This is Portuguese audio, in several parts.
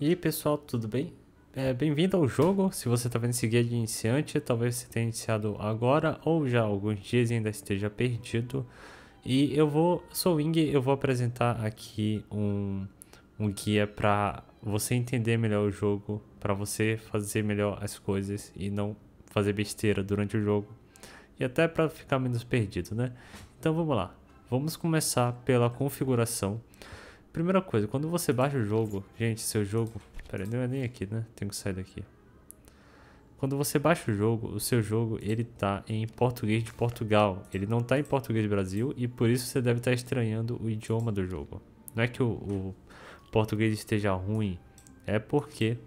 E aí pessoal, tudo bem? É, Bem-vindo ao jogo, se você está vendo esse guia de iniciante, talvez você tenha iniciado agora ou já há alguns dias e ainda esteja perdido. E eu vou, sou o Wing, eu vou apresentar aqui um, um guia para você entender melhor o jogo, para você fazer melhor as coisas e não fazer besteira durante o jogo. E até para ficar menos perdido, né? Então vamos lá, vamos começar pela configuração. Primeira coisa, quando você baixa o jogo... Gente, seu jogo... Pera, não é nem aqui, né? Tenho que sair daqui. Quando você baixa o jogo, o seu jogo, ele tá em português de Portugal. Ele não tá em português Brasil e por isso você deve estar tá estranhando o idioma do jogo. Não é que o, o português esteja ruim, é porque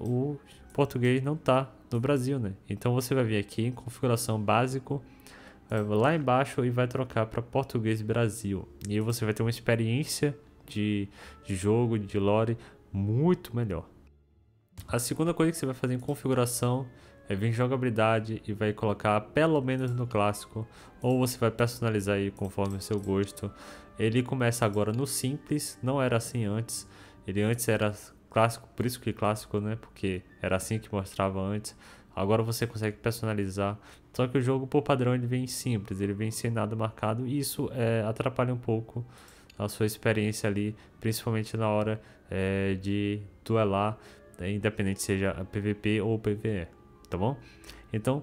o português não tá no Brasil, né? Então você vai vir aqui em configuração básico, eh, lá embaixo e vai trocar para português Brasil. E você vai ter uma experiência de, jogo, de lore, muito melhor. A segunda coisa que você vai fazer em configuração é vir em jogabilidade e vai colocar pelo menos no clássico, ou você vai personalizar aí conforme o seu gosto. Ele começa agora no simples, não era assim antes. Ele antes era clássico, por isso que clássico, né? Porque era assim que mostrava antes. Agora você consegue personalizar. Só que o jogo por padrão ele vem simples, ele vem sem nada marcado e isso é, atrapalha um pouco a sua experiência ali, principalmente na hora é, de duelar, né, independente seja PVP ou PVE, tá bom? Então,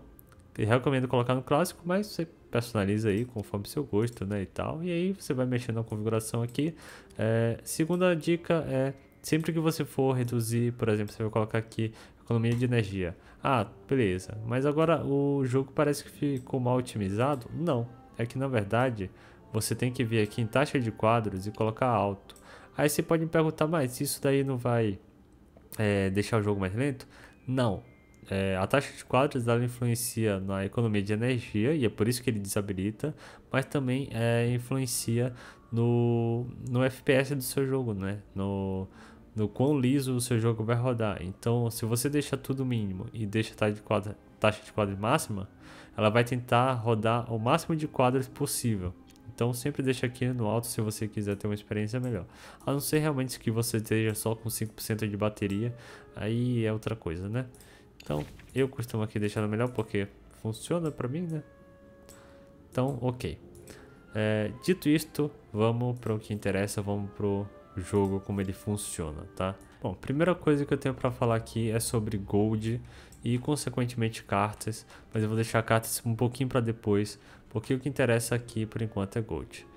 recomendo colocar no clássico, mas você personaliza aí conforme seu gosto, né, e tal. E aí você vai mexendo na configuração aqui. É, segunda dica é sempre que você for reduzir, por exemplo, você vai colocar aqui economia de energia. Ah, beleza. Mas agora o jogo parece que ficou mal otimizado? Não. É que na verdade você tem que vir aqui em taxa de quadros e colocar alto. Aí você pode me perguntar, mas isso daí não vai é, deixar o jogo mais lento? Não. É, a taxa de quadros ela influencia na economia de energia e é por isso que ele desabilita, mas também é, influencia no, no FPS do seu jogo, né? No, no quão liso o seu jogo vai rodar. Então, se você deixa tudo mínimo e deixa taxa de, quadra, taxa de quadros máxima, ela vai tentar rodar o máximo de quadros possível. Então sempre deixa aqui no alto se você quiser ter uma experiência é melhor. A não ser realmente que você esteja só com 5% de bateria, aí é outra coisa, né? Então eu costumo aqui deixar no melhor porque funciona pra mim, né? Então, ok. É, dito isto, vamos para o que interessa, vamos pro jogo, como ele funciona, tá? Bom, primeira coisa que eu tenho para falar aqui é sobre Gold e, consequentemente, cartas, mas eu vou deixar cartas um pouquinho para depois, porque o que interessa aqui, por enquanto, é gold.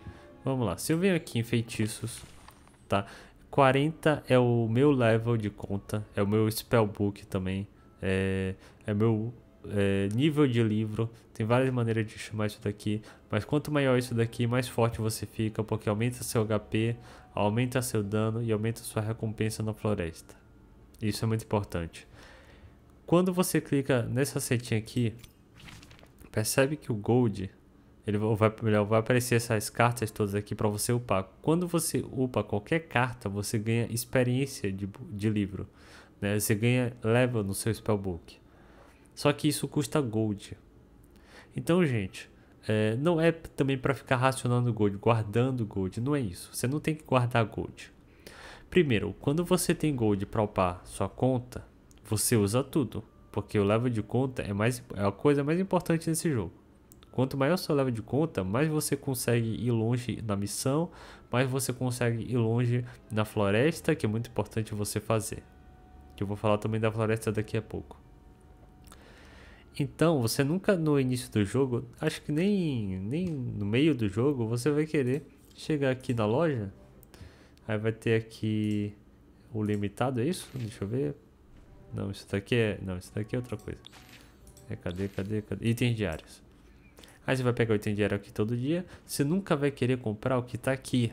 Vamos lá, se eu venho aqui em feitiços, tá? 40 é o meu level de conta, é o meu spellbook também, é, é meu é, nível de livro, tem várias maneiras de chamar isso daqui, mas quanto maior isso daqui, mais forte você fica, porque aumenta seu HP, aumenta seu dano e aumenta sua recompensa na floresta. Isso é muito importante. Quando você clica nessa setinha aqui, percebe que o Gold, ele vai, melhor, vai aparecer essas cartas todas aqui para você upar. Quando você upa qualquer carta, você ganha experiência de, de livro. Né? Você ganha level no seu spellbook. Só que isso custa Gold. Então, gente, é, não é também para ficar racionando gold, guardando gold, não é isso. Você não tem que guardar gold. Primeiro, quando você tem gold para upar sua conta, você usa tudo, porque o level de conta é, mais, é a coisa mais importante nesse jogo. Quanto maior seu level de conta, mais você consegue ir longe na missão, mais você consegue ir longe na floresta, que é muito importante você fazer. Que eu vou falar também da floresta daqui a pouco. Então, você nunca no início do jogo, acho que nem, nem no meio do jogo, você vai querer chegar aqui na loja. Aí vai ter aqui o limitado, é isso? Deixa eu ver. Não, isso daqui é. Não, isso daqui é outra coisa. É, cadê, cadê, cadê? Itens diários. Aí você vai pegar o item diário aqui todo dia. Você nunca vai querer comprar o que tá aqui.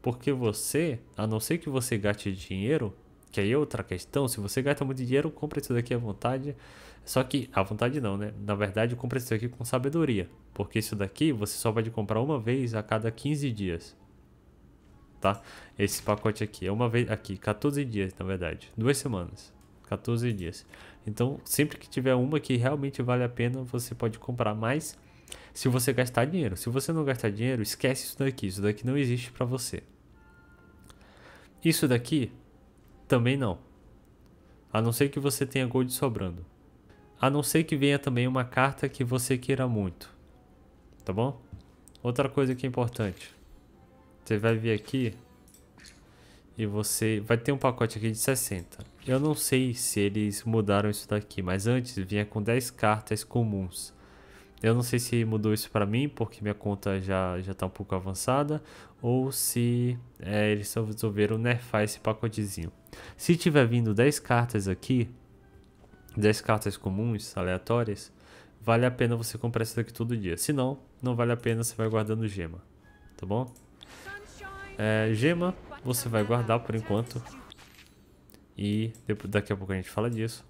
Porque você, a não ser que você gaste dinheiro, que aí é outra questão, se você gasta muito dinheiro, compra isso daqui à vontade. Só que, à vontade não, né? Na verdade, compra isso daqui com sabedoria. Porque isso daqui você só pode comprar uma vez a cada 15 dias. Tá? Esse pacote aqui é uma vez aqui, 14 dias, na verdade. Duas semanas. 14 dias. Então, sempre que tiver uma que realmente vale a pena, você pode comprar mais se você gastar dinheiro. Se você não gastar dinheiro, esquece isso daqui. Isso daqui não existe para você. Isso daqui também não. A não ser que você tenha gold sobrando. A não ser que venha também uma carta que você queira muito. Tá bom? Outra coisa que é importante. Você vai vir aqui e você vai ter um pacote aqui de 60. Eu não sei se eles mudaram isso daqui, mas antes vinha com 10 cartas comuns. Eu não sei se mudou isso para mim, porque minha conta já já tá um pouco avançada, ou se é, eles só resolveram nerfar esse pacotezinho. Se tiver vindo 10 cartas aqui, 10 cartas comuns, aleatórias, vale a pena você comprar isso daqui todo dia. Se não, não vale a pena, você vai guardando gema, tá bom? É, gema você vai guardar por enquanto, e depois, daqui a pouco a gente fala disso.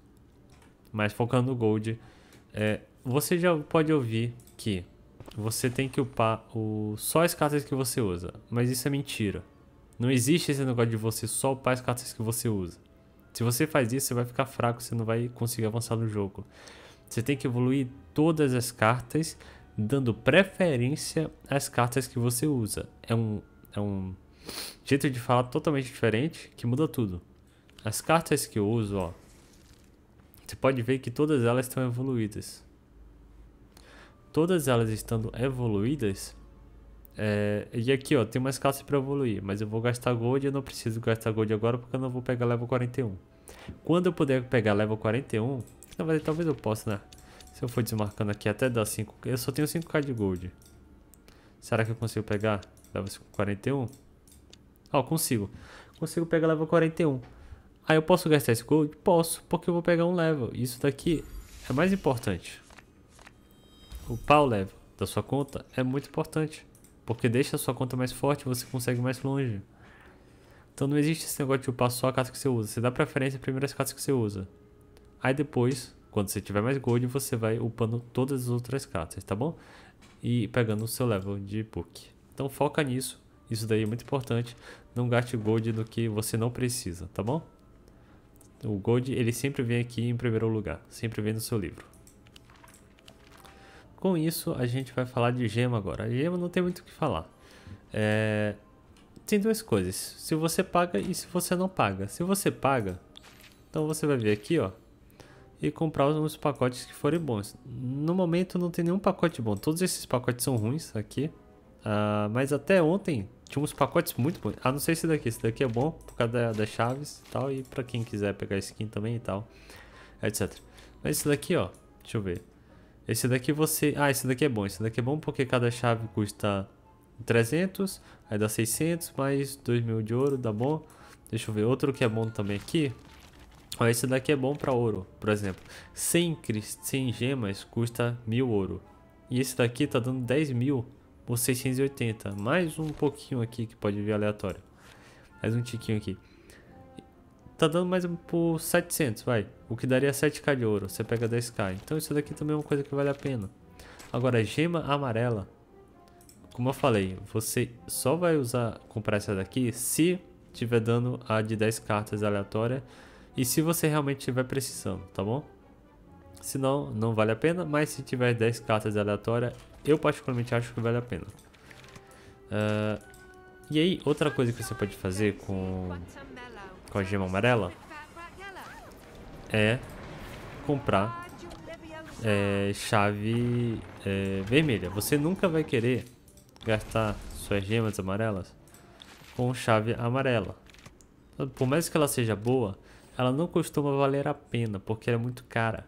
Mas focando no Gold, é, você já pode ouvir que você tem que upar o, só as cartas que você usa. Mas isso é mentira. Não existe esse negócio de você só upar as cartas que você usa. Se você faz isso, você vai ficar fraco, você não vai conseguir avançar no jogo. Você tem que evoluir todas as cartas, dando preferência às cartas que você usa. É um, é um jeito de falar totalmente diferente que muda tudo. As cartas que eu uso, ó. Você pode ver que todas elas estão evoluídas. Todas elas estando evoluídas. É, e aqui, ó, tem umas cartas para evoluir, mas eu vou gastar gold, eu não preciso gastar gold agora porque eu não vou pegar level 41. Quando eu puder pegar level 41, na verdade talvez eu possa, né? Se eu for desmarcando aqui até dar 5, eu só tenho 5k de gold. Será que eu consigo pegar level 41? Ó, consigo. Consigo pegar level 41. Aí ah, eu posso gastar esse gold? Posso, porque eu vou pegar um level. Isso daqui é mais importante. Upar o level da sua conta é muito importante. Porque deixa a sua conta mais forte e você consegue mais longe. Então não existe esse negócio de upar só a carta que você usa. Você dá preferência primeiro às cartas que você usa. Aí depois, quando você tiver mais gold, você vai upando todas as outras cartas, tá bom? E pegando o seu level de book. Então foca nisso. Isso daí é muito importante. Não gaste gold no que você não precisa, tá bom? O Gold, ele sempre vem aqui em primeiro lugar, sempre vem no seu livro. Com isso, a gente vai falar de gema agora. A gema não tem muito o que falar. É... Tem duas coisas, se você paga e se você não paga. Se você paga, então você vai vir aqui, ó, e comprar os pacotes que forem bons. No momento não tem nenhum pacote bom, todos esses pacotes são ruins aqui. Uh, mas até ontem tinha uns pacotes muito bons. Ah, não sei esse daqui. Esse daqui é bom por causa das da chaves e tal. E pra quem quiser pegar skin também e tal. Etc. Mas esse daqui, ó. Deixa eu ver. Esse daqui você... Ah, esse daqui é bom. Esse daqui é bom porque cada chave custa 300. Aí dá 600. Mais 2000 mil de ouro. Dá bom. Deixa eu ver. Outro que é bom também aqui. Ó, esse daqui é bom pra ouro. Por exemplo. 100, 100 gemas custa 1000 ouro. E esse daqui tá dando 10 mil por 680. Mais um pouquinho aqui que pode vir aleatório. Mais um tiquinho aqui. Tá dando mais um por 700, vai. O que daria 7k de ouro. Você pega 10k. Então isso daqui também é uma coisa que vale a pena. Agora, gema amarela. Como eu falei, você só vai usar comprar essa daqui se tiver dando a de 10 cartas aleatória e se você realmente estiver precisando, tá bom? Se não, não vale a pena, mas se tiver 10 cartas aleatórias, eu particularmente acho que vale a pena. Uh, e aí, outra coisa que você pode fazer com, com a gema amarela é comprar é, chave é, vermelha. Você nunca vai querer gastar suas gemas amarelas com chave amarela. Por mais que ela seja boa, ela não costuma valer a pena, porque ela é muito cara.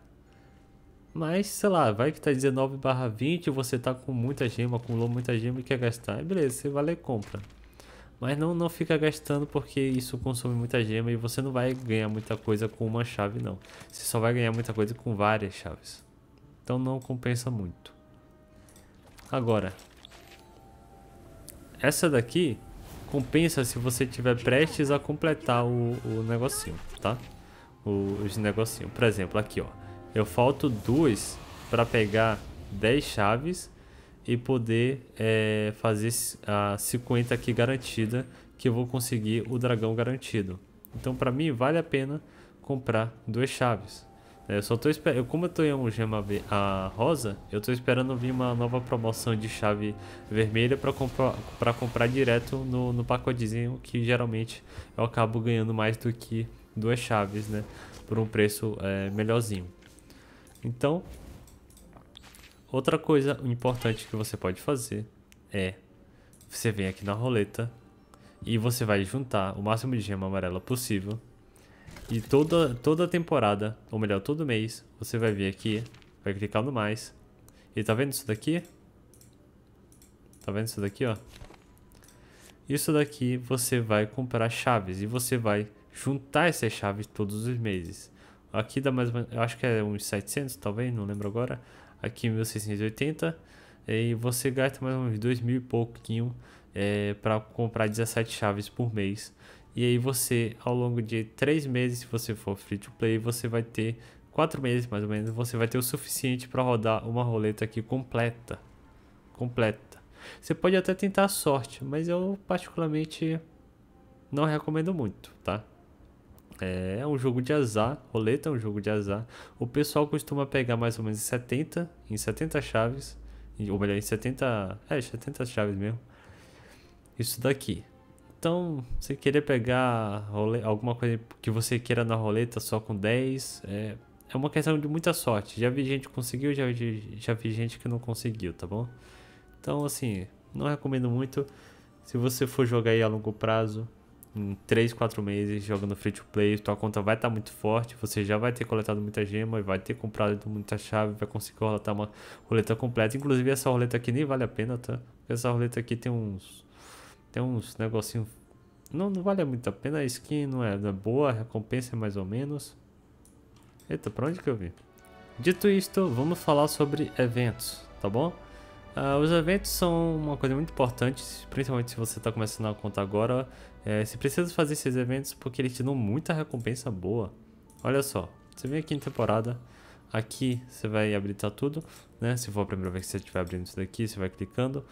Mas, sei lá, vai que tá 19 barra 20, você tá com muita gema, acumulou muita gema e quer gastar. beleza, você vai lá e compra. Mas não, não fica gastando porque isso consome muita gema e você não vai ganhar muita coisa com uma chave, não. Você só vai ganhar muita coisa com várias chaves. Então não compensa muito. Agora, essa daqui compensa se você tiver prestes a completar o, o negocinho, tá? O, os negocinhos. Por exemplo, aqui, ó. Eu falto duas para pegar 10 chaves e poder é, fazer a 50 aqui garantida que eu vou conseguir o dragão garantido. Então para mim vale a pena comprar duas chaves. Eu só tô esperando, como eu tô em um gema a rosa, eu tô esperando vir uma nova promoção de chave vermelha para comprar para comprar direto no, no pacotezinho que geralmente eu acabo ganhando mais do que duas chaves, né, por um preço é, melhorzinho. Então, outra coisa importante que você pode fazer é você vem aqui na roleta e você vai juntar o máximo de gema amarela possível. E toda, toda temporada, ou melhor, todo mês, você vai vir aqui, vai clicar no mais. E tá vendo isso daqui? Tá vendo isso daqui, ó? Isso daqui você vai comprar chaves e você vai juntar essas chaves todos os meses. Aqui dá mais eu acho que é uns 700, talvez, não lembro agora. Aqui 1680. E você gasta mais uns 2 mil e pouquinho é, para comprar 17 chaves por mês. E aí você, ao longo de 3 meses, se você for free to play, você vai ter 4 meses mais ou menos, você vai ter o suficiente para rodar uma roleta aqui completa. Completa. Você pode até tentar a sorte, mas eu particularmente não recomendo muito, tá? É, é um jogo de azar, roleta é um jogo de azar. O pessoal costuma pegar mais ou menos em 70, em 70 chaves, ou melhor, em 70, é, 70 chaves mesmo. Isso daqui. Então, se querer pegar role, alguma coisa que você queira na roleta só com 10, é, é uma questão de muita sorte. Já vi gente que conseguiu, já vi, já vi gente que não conseguiu, tá bom? Então, assim, não recomendo muito. Se você for jogar aí a longo prazo, em 3, 4 meses jogando free to play, tua conta vai estar tá muito forte, você já vai ter coletado muita gema, vai ter comprado muita chave, vai conseguir rolar uma roleta completa. Inclusive essa roleta aqui nem vale a pena, tá? Essa roleta aqui tem uns tem uns negocinho não, não vale muito a pena, a skin não é, não é boa, a recompensa é mais ou menos. Eita, pra onde que eu vi? Dito isto, vamos falar sobre eventos, tá bom? Uh, os eventos são uma coisa muito importante, principalmente se você está começando a conta agora. É, você precisa fazer esses eventos porque eles te dão muita recompensa boa. Olha só, você vem aqui em temporada, aqui você vai habilitar tudo, né? Se for a primeira vez que você estiver abrindo isso daqui, você vai clicando.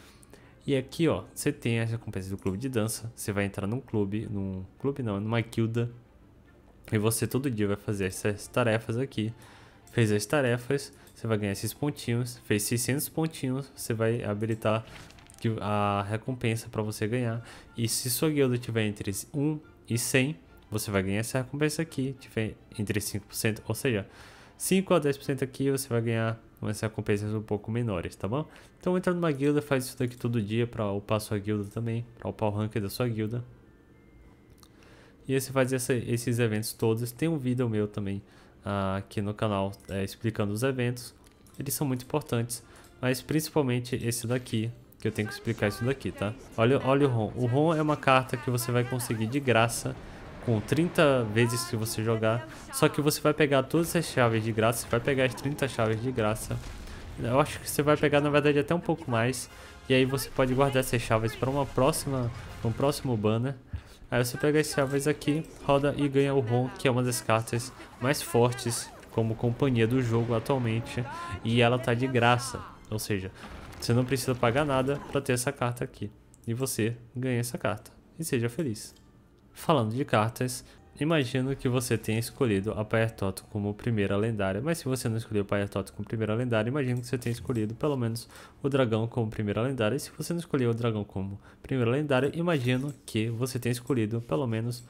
E aqui, ó, você tem as recompensas do clube de dança, você vai entrar num clube, num clube não, numa guilda. E você todo dia vai fazer essas tarefas aqui. Fez as tarefas, você vai ganhar esses pontinhos. Fez 600 pontinhos, você vai habilitar que a recompensa para você ganhar. E se sua guilda tiver entre 1 e 100, você vai ganhar essa recompensa aqui, tiver entre 5%, ou seja, 5 a 10% aqui você vai ganhar umas recompensas um pouco menores, tá bom? Então entra numa guilda, faz isso daqui todo dia para upar sua guilda também, para upar o rank da sua guilda. E você faz essa, esses eventos todos, tem um vídeo meu também ah, aqui no canal é, explicando os eventos, eles são muito importantes, mas principalmente esse daqui, que eu tenho que explicar isso daqui, tá? Olha, olha o ROM. O ROM é uma carta que você vai conseguir de graça com 30 vezes que você jogar. Só que você vai pegar todas as chaves de graça, você vai pegar as 30 chaves de graça. Eu acho que você vai pegar, na verdade, até um pouco mais. E aí você pode guardar essas chaves para uma próxima, um próximo banner. Aí você pega as chaves aqui, roda e ganha o ROM, que é uma das cartas mais fortes como companhia do jogo atualmente. E ela tá de graça. Ou seja, você não precisa pagar nada para ter essa carta aqui. E você ganha essa carta. E seja feliz. Falando de cartas, imagino que você tenha escolhido a Paertoto como primeira lendária, mas se você não escolheu Paertoto como primeira lendária, imagino que você tenha escolhido pelo menos o dragão como primeira lendária, e se você não escolheu o dragão como primeira lendária, imagino que você tenha escolhido pelo menos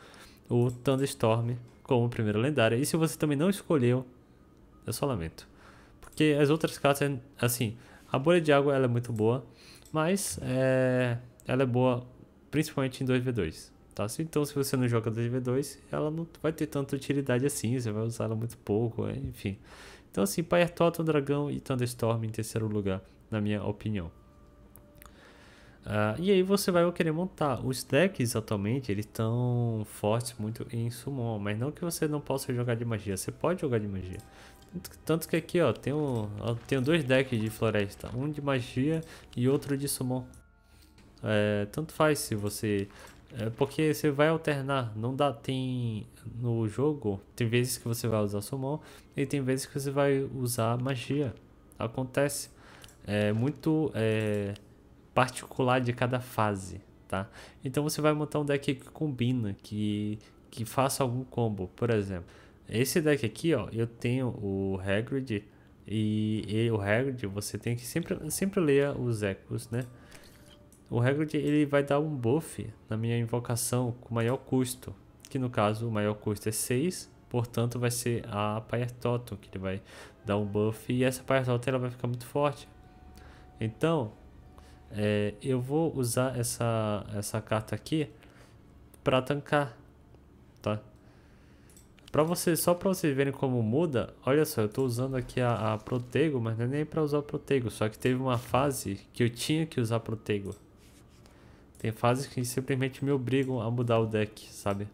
o Thunderstorm como primeira lendária, e se você também não escolheu, eu só lamento. Porque as outras cartas, assim, a bolha de água ela é muito boa, mas é, ela é boa principalmente em 2v2. Tá? Então, se você não joga 2v2, ela não vai ter tanta utilidade assim, você vai usar ela muito pouco, é, enfim. Então, assim, Pyre Totem, Dragão e Thunderstorm em terceiro lugar, na minha opinião. Uh, e aí você vai querer montar. Os decks atualmente eles estão fortes muito em summon, mas não que você não possa jogar de magia, você pode jogar de magia. Tanto que aqui, ó, tenho, ó, tem dois decks de floresta. Um de magia e outro de summon. É, tanto faz se você... É porque você vai alternar. Não dá... Tem... No jogo, tem vezes que você vai usar summon e tem vezes que você vai usar magia. Acontece. É muito é, particular de cada fase, tá? Então você vai montar um deck que combina, que, que faça algum combo. Por exemplo... Esse deck aqui, ó, eu tenho o Hagrid e, e o Hagrid, você tem que sempre, sempre ler os Echos, né? O Hagrid, ele vai dar um buff na minha invocação com maior custo, que no caso o maior custo é 6, portanto vai ser a Pyre que ele vai dar um buff, e essa Pyre ela vai ficar muito forte. Então, é, eu vou usar essa, essa carta aqui para tancar. Pra vocês, só pra vocês verem como muda, olha só, eu tô usando aqui a, a Protego, mas não é nem pra usar Protego, só que teve uma fase que eu tinha que usar Protego. Tem fases que simplesmente me obrigam a mudar o deck, sabe?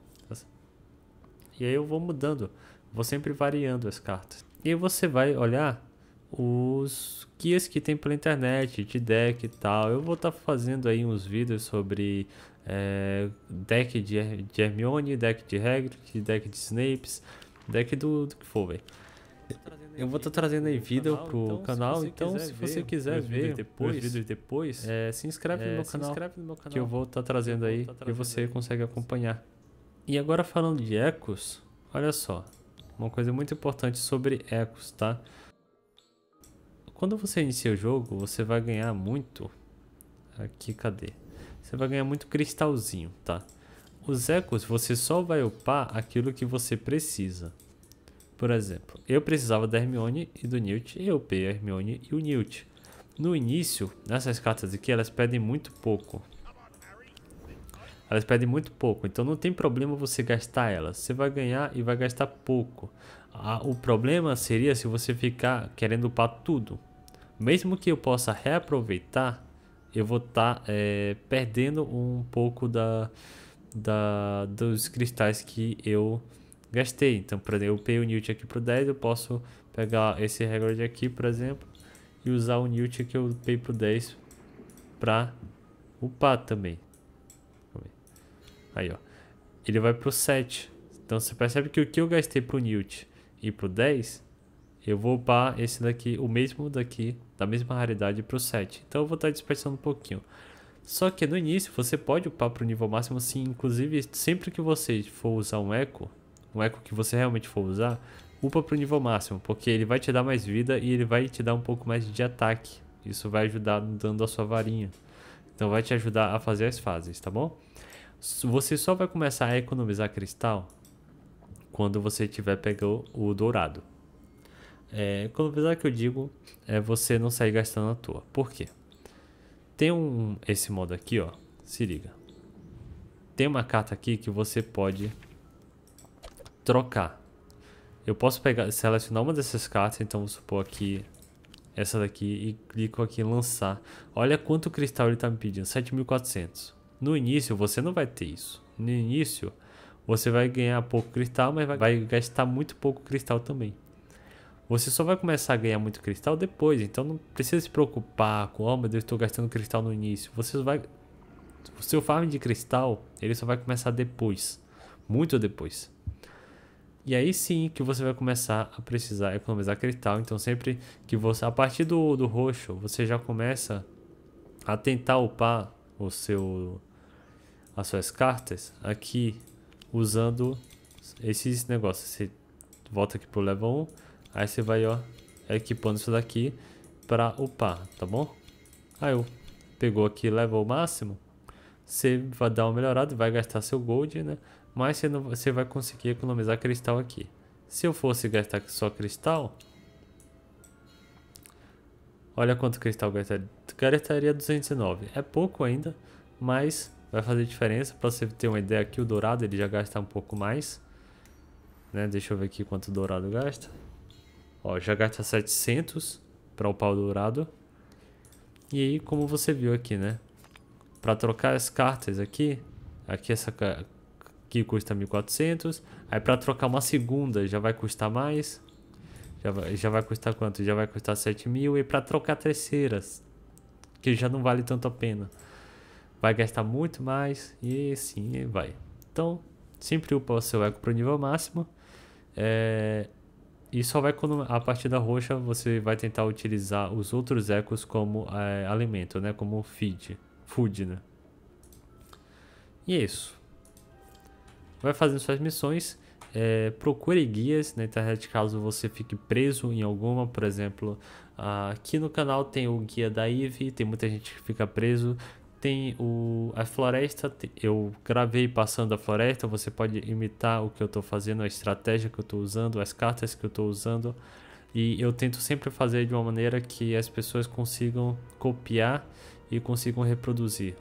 E aí eu vou mudando, vou sempre variando as cartas. E você vai olhar os guias que tem pela internet, de deck e tal. Eu vou estar tá fazendo aí uns vídeos sobre é, deck de, de, Hermione, deck de Hagrid, deck de Snapes, deck do, do que for, velho. Eu vou estar tá trazendo aí vídeo pro então, canal, então se você quiser ver, depois, vídeos depois, é, se, inscreve, é, no se canal, inscreve no meu canal, que eu vou estar tá trazendo aí tá trazendo e você aí. consegue acompanhar. E agora falando de ecos, olha só, uma coisa muito importante sobre ecos, tá? Quando você inicia o jogo, você vai ganhar muito. Aqui, cadê? Você vai ganhar muito cristalzinho, tá? Os ecos, você só vai upar aquilo que você precisa. Por exemplo, eu precisava da Hermione e do Newt, e eu upei a Hermione e o Newt. No início, essas cartas aqui, elas pedem muito pouco. Elas pedem muito pouco, então não tem problema você gastar elas. Você vai ganhar e vai gastar pouco. Ah, o problema seria se você ficar querendo upar tudo. Mesmo que eu possa reaproveitar, eu vou estar tá, é, perdendo um pouco da, da, dos cristais que eu gastei. Então, por exemplo, eu pei o Newt aqui pro 10, eu posso pegar esse recorde aqui, por exemplo, e usar o Newt que eu pei pro 10 para upar também. Aí, ó. Ele vai pro 7. Então, você percebe que o que eu gastei pro Newt e pro 10, eu vou upar esse daqui, o mesmo daqui da mesma raridade para o 7. Então eu vou estar tá dispersando um pouquinho. Só que no início você pode upar para o nível máximo sim, inclusive sempre que você for usar um eco, um eco que você realmente for usar, upa para o nível máximo, porque ele vai te dar mais vida e ele vai te dar um pouco mais de ataque. Isso vai ajudar dando a sua varinha. Então vai te ajudar a fazer as fases, tá bom? Você só vai começar a economizar cristal quando você tiver pegou o dourado. É, economizar que eu digo é você não sair gastando à toa. Por quê? Tem um esse modo aqui, ó. Se liga. Tem uma carta aqui que você pode trocar. Eu posso pegar, selecionar uma dessas cartas, então vou supor aqui essa daqui e clico aqui em lançar. Olha quanto cristal ele está me pedindo, 7400. No início você não vai ter isso. No início você vai ganhar pouco cristal, mas vai gastar muito pouco cristal também. Você só vai começar a ganhar muito cristal depois, então não precisa se preocupar com, oh meu Deus, estou gastando cristal no início. Você vai. O seu farm de cristal, ele só vai começar depois. Muito depois. E aí sim que você vai começar a precisar economizar cristal. Então sempre que você. A partir do, do roxo, você já começa a tentar upar o seu. as suas cartas aqui usando esses negócios. Você volta aqui pro level 1 Aí você vai, ó, equipando isso daqui pra upar, tá bom? Aí eu pegou aqui level máximo, você vai dar uma melhorada e vai gastar seu gold, né? Mas você, não, você vai conseguir economizar cristal aqui. Se eu fosse gastar só cristal, olha quanto cristal gastaria. Gastaria 209. É pouco ainda, mas vai fazer diferença. Para você ter uma ideia aqui, o dourado ele já gasta um pouco mais. Né? Deixa eu ver aqui quanto o dourado gasta. Ó, já gasta 700 para o pau dourado. E aí, como você viu aqui, né? Para trocar as cartas aqui, aqui essa aqui custa 1400, aí para trocar uma segunda já vai custar mais. Já vai, já vai custar quanto? Já vai custar 7000 e para trocar terceiras, que já não vale tanto a pena. Vai gastar muito mais e sim, vai. Então, sempre upa o seu eco para o nível máximo. É, e só vai quando a partida roxa você vai tentar utilizar os outros ecos como é, alimento, né? Como feed, food, né? E é isso. Vai fazendo suas missões. É, procure guias na né? internet tá? caso você fique preso em alguma, por exemplo, aqui no canal tem o guia da Eve tem muita gente que fica preso, tem o a floresta, eu gravei passando a floresta, você pode imitar o que eu estou fazendo, a estratégia que eu estou usando, as cartas que eu estou usando. E eu tento sempre fazer de uma maneira que as pessoas consigam copiar e consigam reproduzir.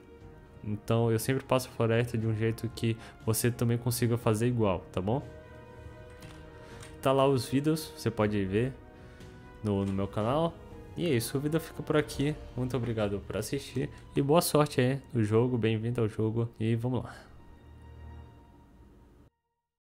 Então eu sempre passo a floresta de um jeito que você também consiga fazer igual, tá bom? Tá lá os vídeos, você pode ver no, no meu canal. E é isso, o vídeo fica por aqui. Muito obrigado por assistir e boa sorte aí no jogo, bem-vindo ao jogo e vamos lá.